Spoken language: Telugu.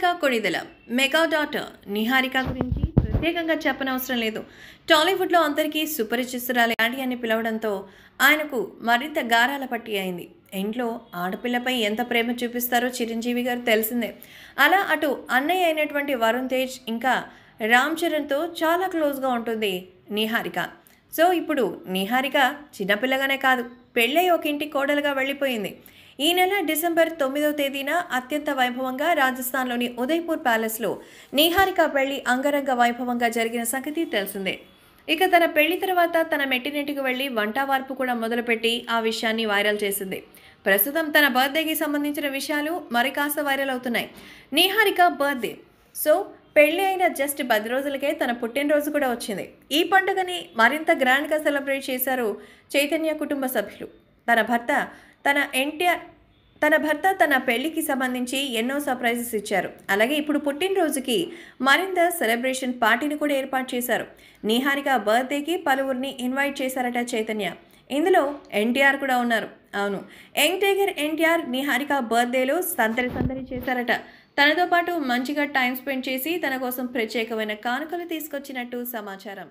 నిహారిక కొణిదల మెగా డాటర్ నిహారిక గురించి ప్రత్యేకంగా చెప్పనవసరం లేదు టాలీవుడ్లో అందరికీ సుపరిచితురాలి ఆంటీ అని పిలవడంతో ఆయనకు మరింత గారాల పట్టి అయింది ఇంట్లో ఆడపిల్లపై ఎంత ప్రేమ చూపిస్తారో చిరంజీవి గారు తెలిసిందే అలా అటు అన్నయ్య అయినటువంటి వరుణ్ తేజ్ ఇంకా రామ్ చరణ్తో చాలా క్లోజ్గా ఉంటుంది నిహారిక సో ఇప్పుడు నిహారిక చిన్నపిల్లగానే కాదు పెళ్ళై ఒక ఇంటి కోడలుగా వెళ్ళిపోయింది ఈ నెల డిసెంబర్ తొమ్మిదవ తేదీన అత్యంత వైభవంగా రాజస్థాన్లోని ఉదయ్పూర్ ప్యాలెస్లో నీహారిక పెళ్లి అంగరంగ వైభవంగా జరిగిన సంగతి తెలిసిందే ఇక తన పెళ్లి తర్వాత తన మెట్టినింటికి వెళ్లి వంటవార్పు కూడా మొదలుపెట్టి ఆ విషయాన్ని వైరల్ చేసింది ప్రస్తుతం తన బర్త్డేకి సంబంధించిన విషయాలు మరి కాస్త వైరల్ అవుతున్నాయి నీహారిక బర్త్డే సో పెళ్లి అయిన జస్ట్ పది రోజులకే తన పుట్టినరోజు కూడా వచ్చింది ఈ పండుగని మరింత గ్రాండ్గా సెలబ్రేట్ చేశారు చైతన్య కుటుంబ సభ్యులు తన భర్త తన ఎన్టీఆర్ తన భర్త తన పెళ్లికి సంబంధించి ఎన్నో సర్ప్రైజెస్ ఇచ్చారు అలాగే ఇప్పుడు పుట్టినరోజుకి మరింత సెలబ్రేషన్ పార్టీని కూడా ఏర్పాటు చేశారు నిహారిక బర్త్డేకి పలువురిని ఇన్వైట్ చేశారట చైతన్య ఇందులో ఎన్టీఆర్ కూడా ఉన్నారు అవును యంగ్ టైగర్ ఎన్టీఆర్ నిహారిక బర్త్డేలో సందరి సందరి చేశారట తనతో పాటు మంచిగా టైం స్పెండ్ చేసి తన కోసం ప్రత్యేకమైన కానుకలు తీసుకొచ్చినట్టు సమాచారం